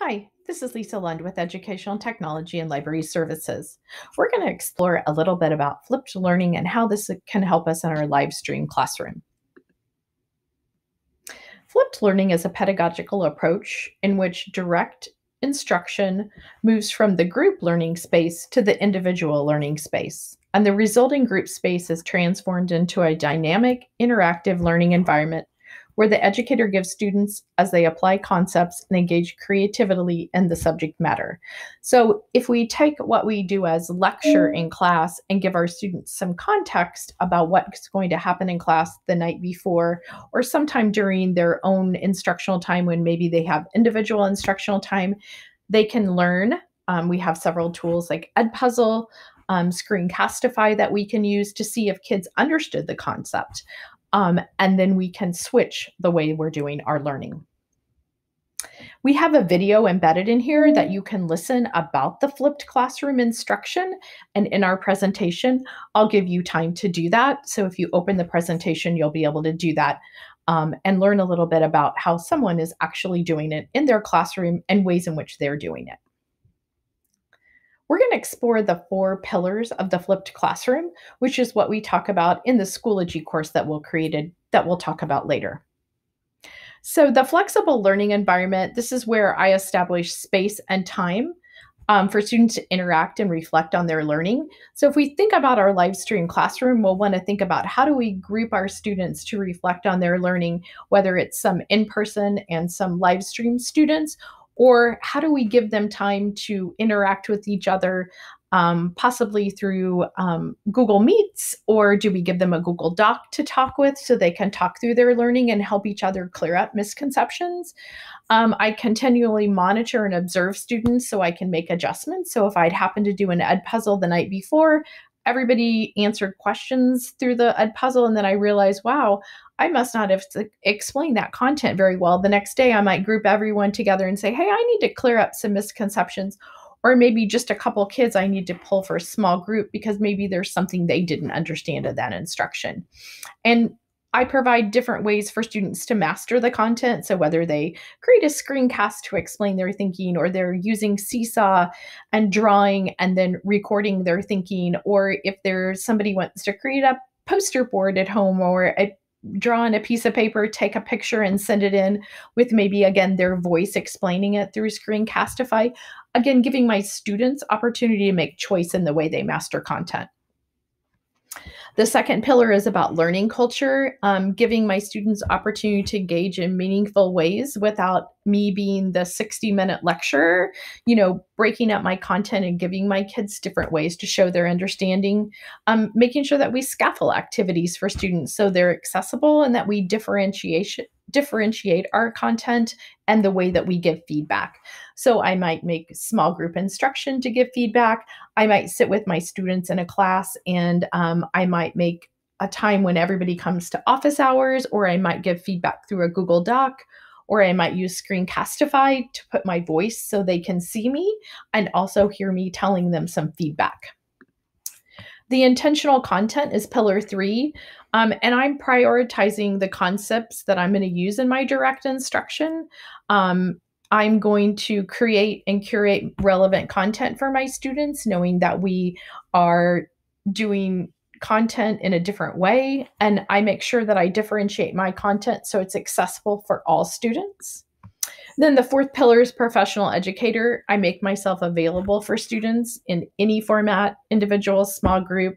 Hi, this is Lisa Lund with Educational Technology and Library Services. We're going to explore a little bit about flipped learning and how this can help us in our live stream classroom. Flipped learning is a pedagogical approach in which direct instruction moves from the group learning space to the individual learning space, and the resulting group space is transformed into a dynamic, interactive learning environment where the educator gives students as they apply concepts and engage creatively in the subject matter. So, if we take what we do as lecture mm. in class and give our students some context about what's going to happen in class the night before or sometime during their own instructional time when maybe they have individual instructional time, they can learn. Um, we have several tools like Edpuzzle, um, Screencastify that we can use to see if kids understood the concept. Um, and then we can switch the way we're doing our learning. We have a video embedded in here that you can listen about the flipped classroom instruction. And in our presentation, I'll give you time to do that. So if you open the presentation, you'll be able to do that um, and learn a little bit about how someone is actually doing it in their classroom and ways in which they're doing it. We're going to explore the four pillars of the flipped classroom, which is what we talk about in the Schoology course that we'll created that we'll talk about later. So the flexible learning environment, this is where I establish space and time um, for students to interact and reflect on their learning. So if we think about our live stream classroom, we'll want to think about how do we group our students to reflect on their learning, whether it's some in-person and some live stream students, or how do we give them time to interact with each other, um, possibly through um, Google Meets? Or do we give them a Google Doc to talk with so they can talk through their learning and help each other clear up misconceptions? Um, I continually monitor and observe students so I can make adjustments. So if I'd happened to do an Ed puzzle the night before, everybody answered questions through the ed puzzle and then i realized wow i must not have explained that content very well the next day i might group everyone together and say hey i need to clear up some misconceptions or maybe just a couple kids i need to pull for a small group because maybe there's something they didn't understand of that instruction and I provide different ways for students to master the content. So, whether they create a screencast to explain their thinking, or they're using Seesaw and drawing and then recording their thinking, or if there's somebody wants to create a poster board at home or a, draw on a piece of paper, take a picture, and send it in with maybe again their voice explaining it through Screencastify. Again, giving my students opportunity to make choice in the way they master content. The second pillar is about learning culture, um, giving my students opportunity to engage in meaningful ways without me being the 60 minute lecturer, you know, breaking up my content and giving my kids different ways to show their understanding, um, making sure that we scaffold activities for students so they're accessible and that we differentiation differentiate our content and the way that we give feedback. So I might make small group instruction to give feedback. I might sit with my students in a class and um, I might make a time when everybody comes to office hours, or I might give feedback through a Google Doc, or I might use Screencastify to put my voice so they can see me and also hear me telling them some feedback. The intentional content is pillar three, um, and I'm prioritizing the concepts that I'm going to use in my direct instruction. Um, I'm going to create and curate relevant content for my students, knowing that we are doing content in a different way. And I make sure that I differentiate my content so it's accessible for all students. Then the fourth pillar is professional educator. I make myself available for students in any format, individual, small group,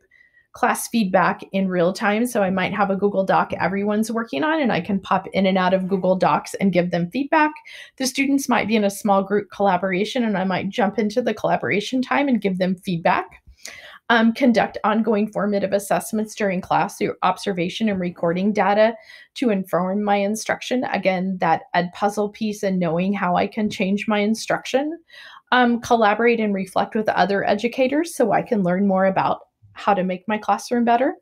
class feedback in real time. So I might have a Google Doc everyone's working on, and I can pop in and out of Google Docs and give them feedback. The students might be in a small group collaboration, and I might jump into the collaboration time and give them feedback um, conduct ongoing formative assessments during class through observation and recording data to inform my instruction. Again, that ed puzzle piece and knowing how I can change my instruction. Um, collaborate and reflect with other educators so I can learn more about how to make my classroom better.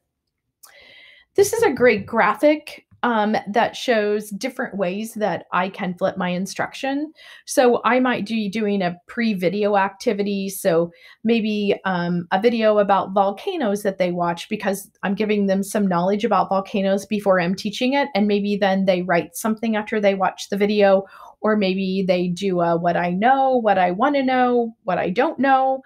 This is a great graphic um, that shows different ways that I can flip my instruction. So I might be doing a pre video activity. So maybe um, a video about volcanoes that they watch because I'm giving them some knowledge about volcanoes before I'm teaching it. And maybe then they write something after they watch the video. Or maybe they do a, what I know, what I want to know, what I don't know.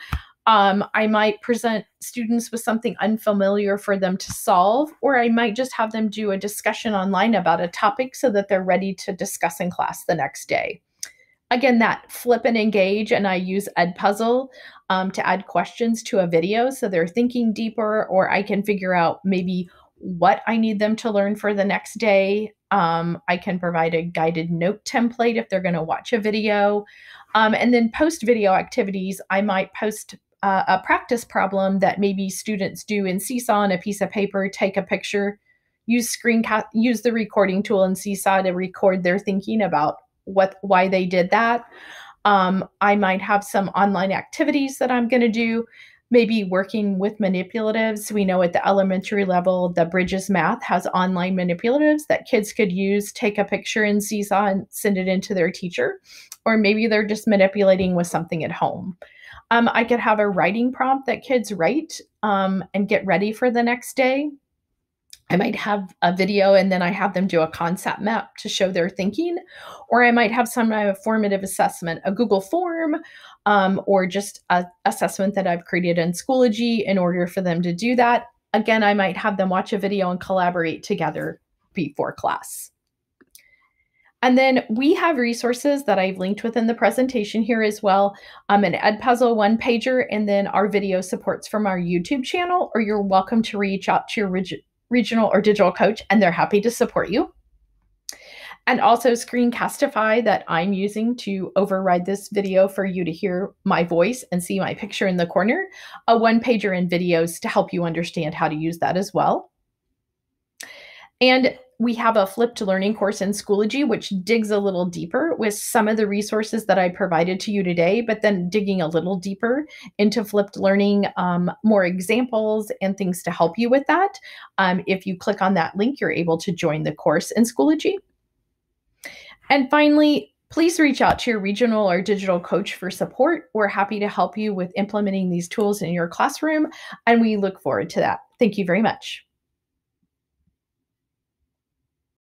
Um, I might present students with something unfamiliar for them to solve, or I might just have them do a discussion online about a topic so that they're ready to discuss in class the next day. Again, that flip and engage, and I use Edpuzzle um, to add questions to a video so they're thinking deeper, or I can figure out maybe what I need them to learn for the next day. Um, I can provide a guided note template if they're going to watch a video. Um, and then post video activities, I might post uh, a practice problem that maybe students do in Seesaw on a piece of paper, take a picture, use screen use the recording tool in Seesaw to record their thinking about what why they did that. Um, I might have some online activities that I'm going to do. Maybe working with manipulatives. We know at the elementary level, the Bridges Math has online manipulatives that kids could use, take a picture in Seesaw, and send it into their teacher or maybe they're just manipulating with something at home. Um, I could have a writing prompt that kids write um, and get ready for the next day. I might have a video and then I have them do a concept map to show their thinking, or I might have some kind of formative assessment, a Google form, um, or just an assessment that I've created in Schoology in order for them to do that. Again, I might have them watch a video and collaborate together before class. And then we have resources that I've linked within the presentation here as well, um, an Puzzle one pager, and then our video supports from our YouTube channel, or you're welcome to reach out to your reg- regional or digital coach, and they're happy to support you. And also Screencastify that I'm using to override this video for you to hear my voice and see my picture in the corner, a one pager and videos to help you understand how to use that as well. And we have a flipped learning course in Schoology, which digs a little deeper with some of the resources that I provided to you today, but then digging a little deeper into flipped learning, um, more examples and things to help you with that. Um, if you click on that link, you're able to join the course in Schoology. And finally, please reach out to your regional or digital coach for support. We're happy to help you with implementing these tools in your classroom, and we look forward to that. Thank you very much.